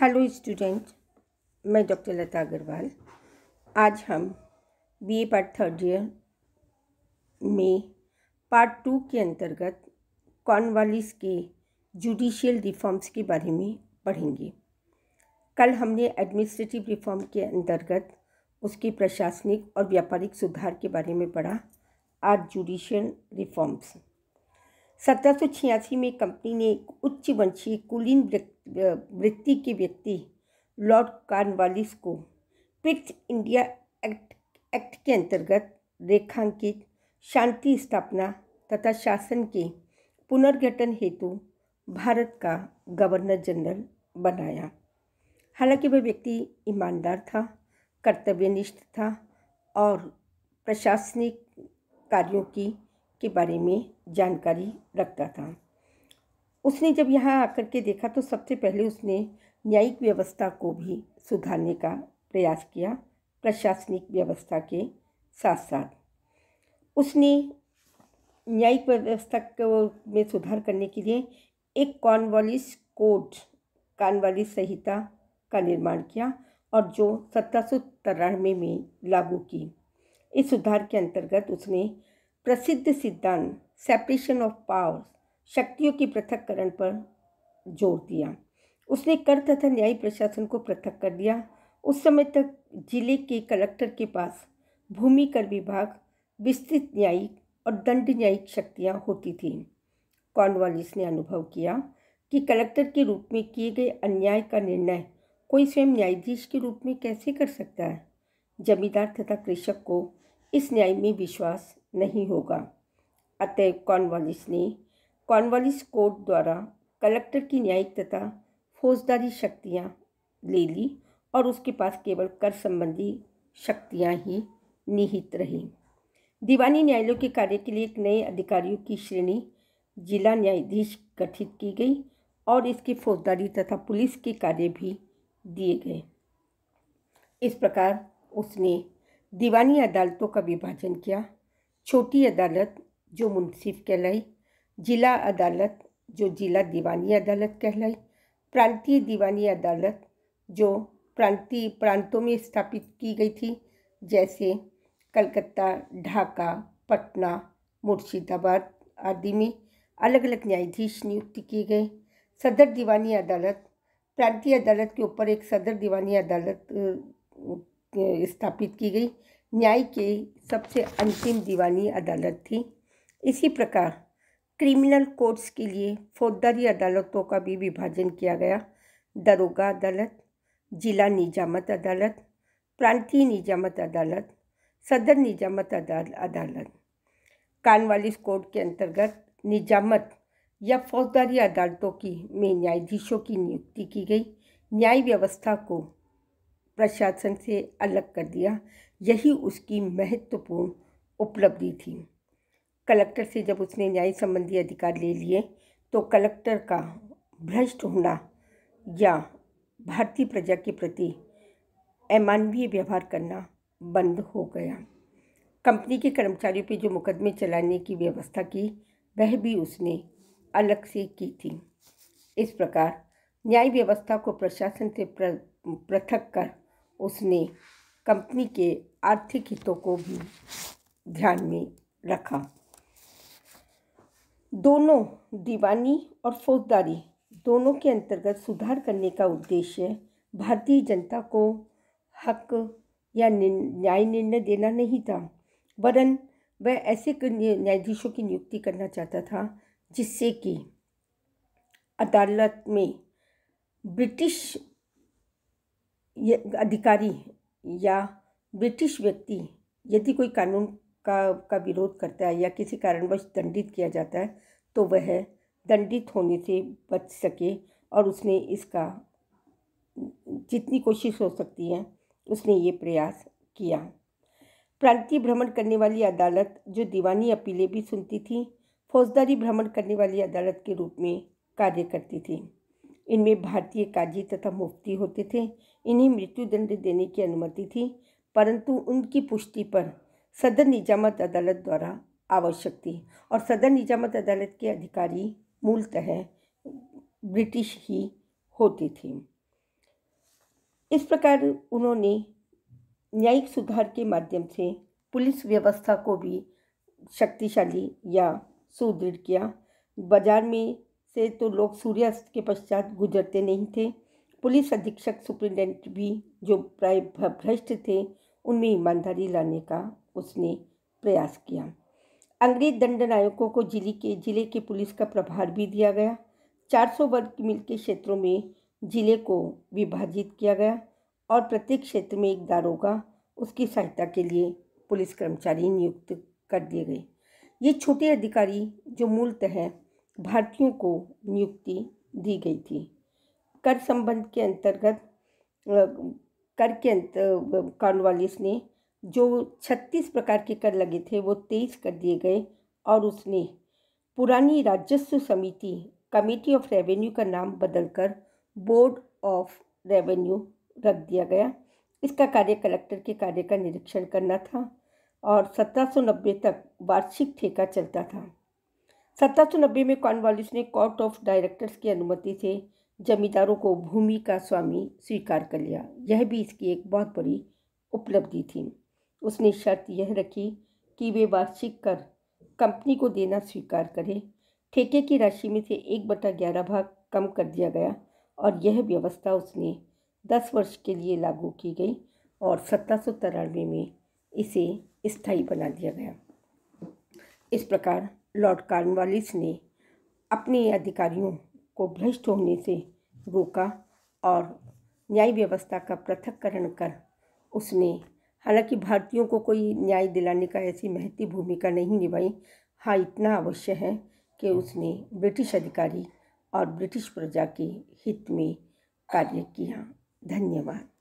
hello student मैं doctor Lata Agarwal आज हम बीए पार्ट थर्ड ईयर में पार्ट टू के अंतर्गत कॉर्नवालिस के जुडिशियल रिफॉर्म्स के बारे में पढ़ेंगे कल हमने एडमिनिस्ट्रेटिव रिफॉर्म के अंतर्गत उसके प्रशासनिक और व्यापारिक सुधार के बारे में पढ़ा आज जुडिशियल रिफॉर्म्स सत्रह में कंपनी ने एक उच्च वंशीय कुलीन व्यक्ति वृत्ति के व्यक्ति लॉर्ड कार्नवालिस को पिट्स इंडिया एक्ट एक्ट के अंतर्गत रेखांकित शांति स्थापना तथा शासन के पुनर्गठन हेतु भारत का गवर्नर जनरल बनाया हालांकि वह व्यक्ति ईमानदार था कर्तव्यनिष्ठ था और प्रशासनिक कार्यों की के बारे में जानकारी रखता था उसने जब यहाँ आकर के देखा तो सबसे पहले उसने न्यायिक व्यवस्था को भी सुधारने का प्रयास किया प्रशासनिक व्यवस्था के साथ साथ उसने न्यायिक व्यवस्था को में सुधार करने के लिए एक कॉनवालिस कोड कानवाली संहिता का निर्माण किया और जो सत्रह सौ तिरानवे में लागू की इस सुधार के अंतर्गत उसने प्रसिद्ध सिद्धांत सेपरेशन ऑफ पावर्स शक्तियों की पृथककरण पर जोर दिया उसने कर तथा न्याय प्रशासन को पृथक कर दिया उस समय तक जिले के कलेक्टर के पास भूमि कर विभाग विस्तृत न्यायिक और दंड न्यायिक शक्तियाँ होती थीं कॉर्नवालिस ने अनुभव किया कि कलेक्टर के रूप में किए गए अन्याय का निर्णय कोई स्वयं न्यायाधीश के रूप में कैसे कर सकता है जमींदार तथा कृषक को इस न्याय में विश्वास नहीं होगा अतः कॉर्नवालिस ने कॉर्नवालिस कोर्ट द्वारा कलेक्टर की न्यायिक तथा फौजदारी शक्तियाँ ले ली और उसके पास केवल कर संबंधी शक्तियाँ ही निहित रहीं दीवानी न्यायालयों के कार्य के लिए एक नए अधिकारियों की श्रेणी जिला न्यायाधीश गठित की गई और इसकी फौजदारी तथा पुलिस के कार्य भी दिए गए इस प्रकार उसने दीवानी अदालतों का विभाजन किया छोटी अदालत जो मुंसिफ कहलाई जिला अदालत जो जिला दीवानी अदालत कहलाई प्रांतीय दीवानी अदालत जो प्रांतीय प्रांतों में स्थापित की गई थी जैसे कलकत्ता ढाका पटना मुर्शिदाबाद आदि में अलग अलग न्यायाधीश नियुक्त किए गए सदर दीवानी अदालत प्रांतीय अदालत के ऊपर एक सदर दीवानी अदालत स्थापित की गई न्याय के सबसे अंतिम दीवानी अदालत थी इसी प्रकार क्रिमिनल कोर्ट्स के लिए फौजदारी अदालतों का भी विभाजन किया गया दरोगा अदालत जिला निजामत अदालत प्रांतीय निजामत अदालत सदर निजामत अदालत कानवालिस कोर्ट के अंतर्गत निजामत या फौजदारी अदालतों की में न्यायाधीशों की नियुक्ति की गई न्याय व्यवस्था को प्रशासन से अलग कर दिया यही उसकी महत्वपूर्ण उपलब्धि थी कलेक्टर से जब उसने न्याय संबंधी अधिकार ले लिए तो कलेक्टर का भ्रष्ट होना या भारतीय प्रजा के प्रति अमानवीय व्यवहार करना बंद हो गया कंपनी के कर्मचारियों पर जो मुकदमे चलाने की व्यवस्था की वह भी उसने अलग से की थी इस प्रकार न्याय व्यवस्था को प्रशासन से पृथक कर उसने कंपनी के आर्थिक हितों को भी ध्यान में रखा दोनों दीवानी और फौजदारी दोनों के अंतर्गत सुधार करने का उद्देश्य भारतीय जनता को हक या न्याय निर्णय देना नहीं था वरन वह ऐसे न्यायाधीशों की नियुक्ति करना चाहता था जिससे कि अदालत में ब्रिटिश अधिकारी या ब्रिटिश व्यक्ति यदि कोई कानून का का विरोध करता है या किसी कारणवश दंडित किया जाता है तो वह दंडित होने से बच सके और उसने इसका जितनी कोशिश हो सकती है उसने ये प्रयास किया प्रांतीय भ्रमण करने वाली अदालत जो दीवानी अपीलें भी सुनती थी फौजदारी भ्रमण करने वाली अदालत के रूप में कार्य करती थी इनमें भारतीय काजी तथा मुफ्ती होते थे इन्हें मृत्युदंड देने की अनुमति थी परंतु उनकी पुष्टि पर सदर निजामत अदालत द्वारा आवश्यक थी और सदर निजामत अदालत के अधिकारी मूलतः ब्रिटिश ही होते थे इस प्रकार उन्होंने न्यायिक सुधार के माध्यम से पुलिस व्यवस्था को भी शक्तिशाली या सुदृढ़ किया बाजार में से तो लोग सूर्यास्त के पश्चात गुजरते नहीं थे पुलिस अधीक्षक सुप्रिंटेंडेंट भी जो प्राय भ्रष्ट थे उनमें ईमानदारी लाने का उसने प्रयास किया अंग्रेज दंड नायकों को जिले के जिले के पुलिस का प्रभार भी दिया गया 400 वर्ग मील के क्षेत्रों में जिले को विभाजित किया गया और प्रत्येक क्षेत्र में एक दारोगा उसकी सहायता के लिए पुलिस कर्मचारी नियुक्त कर दिए गए ये छोटे अधिकारी जो मूलतः भारतीयों को नियुक्ति दी गई थी कर संबंध के अंतर्गत कर के अंत कॉर्नवालिस ने जो छत्तीस प्रकार के कर लगे थे वो तेईस कर दिए गए और उसने पुरानी राजस्व समिति कमेटी ऑफ रेवेन्यू का नाम बदलकर बोर्ड ऑफ रेवेन्यू रख दिया गया इसका कार्य कलेक्टर के कार्य का निरीक्षण करना था और नब्बे तक वार्षिक ठेका चलता था नब्बे में कॉर्नवालिस ने कोर्ट ऑफ डायरेक्टर्स की अनुमति से जमींदारों को भूमि का स्वामी स्वीकार कर लिया यह भी इसकी एक बहुत बड़ी उपलब्धि थी उसने शर्त यह रखी कि वे वार्षिक कर कंपनी को देना स्वीकार करें ठेके की राशि में से एक बटा ग्यारह भाग कम कर दिया गया और यह व्यवस्था उसने दस वर्ष के लिए लागू की गई और सत्रह में इसे स्थायी बना दिया गया इस प्रकार लॉर्ड कार्नवालिस ने अपने अधिकारियों को भ्रष्ट होने से रोका और न्याय व्यवस्था का पृथककरण कर उसने हालांकि भारतीयों को कोई न्याय दिलाने का ऐसी महती भूमिका नहीं निभाई हाँ इतना अवश्य है कि उसने ब्रिटिश अधिकारी और ब्रिटिश प्रजा के हित में कार्य किया धन्यवाद